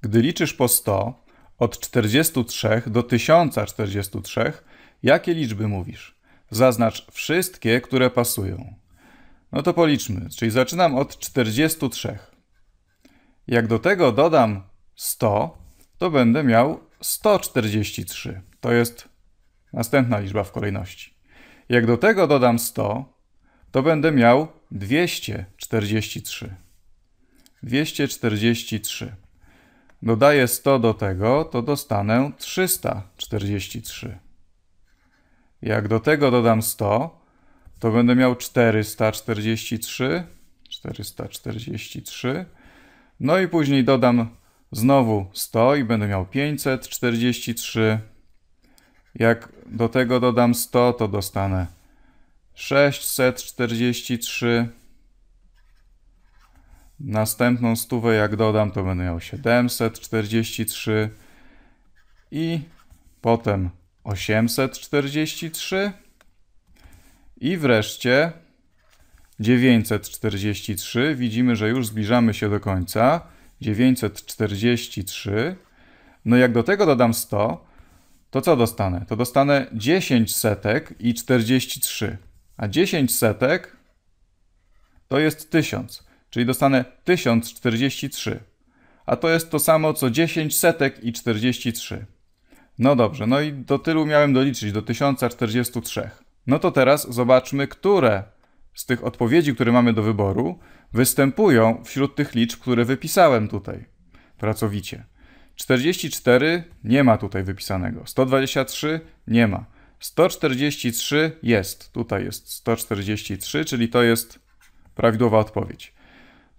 Gdy liczysz po 100, od 43 do 1043, jakie liczby mówisz? Zaznacz wszystkie, które pasują. No to policzmy, czyli zaczynam od 43. Jak do tego dodam 100, to będę miał 143. To jest następna liczba w kolejności. Jak do tego dodam 100, to będę miał 243. 243 dodaję 100 do tego, to dostanę 343. Jak do tego dodam 100, to będę miał 443, 443. No i później dodam znowu 100 i będę miał 543. Jak do tego dodam 100, to dostanę 643. Następną stówę jak dodam, to będę miał 743 i potem 843 i wreszcie 943. Widzimy, że już zbliżamy się do końca. 943. No jak do tego dodam 100, to co dostanę? To dostanę 10 setek i 43. A 10 setek to jest 1000 czyli dostanę 1043. A to jest to samo co 10 setek i 43. No dobrze, no i do tylu miałem doliczyć, do 1043. No to teraz zobaczmy, które z tych odpowiedzi, które mamy do wyboru, występują wśród tych liczb, które wypisałem tutaj pracowicie. 44 nie ma tutaj wypisanego, 123 nie ma, 143 jest, tutaj jest 143, czyli to jest prawidłowa odpowiedź.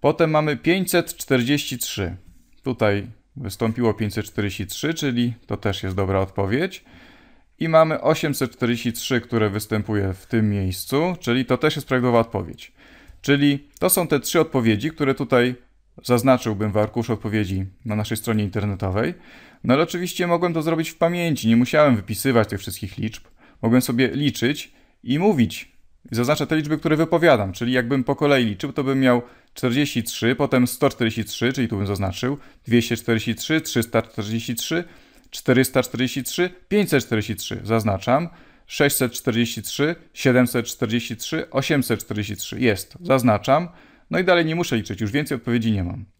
Potem mamy 543. Tutaj wystąpiło 543, czyli to też jest dobra odpowiedź. I mamy 843, które występuje w tym miejscu, czyli to też jest prawidłowa odpowiedź. Czyli to są te trzy odpowiedzi, które tutaj zaznaczyłbym w arkuszu odpowiedzi na naszej stronie internetowej. No ale oczywiście mogłem to zrobić w pamięci, nie musiałem wypisywać tych wszystkich liczb. Mogłem sobie liczyć i mówić. Zaznaczę te liczby, które wypowiadam, czyli jakbym po kolei liczył, to bym miał 43, potem 143, czyli tu bym zaznaczył, 243, 343, 443, 543, zaznaczam, 643, 743, 843, jest, zaznaczam, no i dalej nie muszę liczyć, już więcej odpowiedzi nie mam.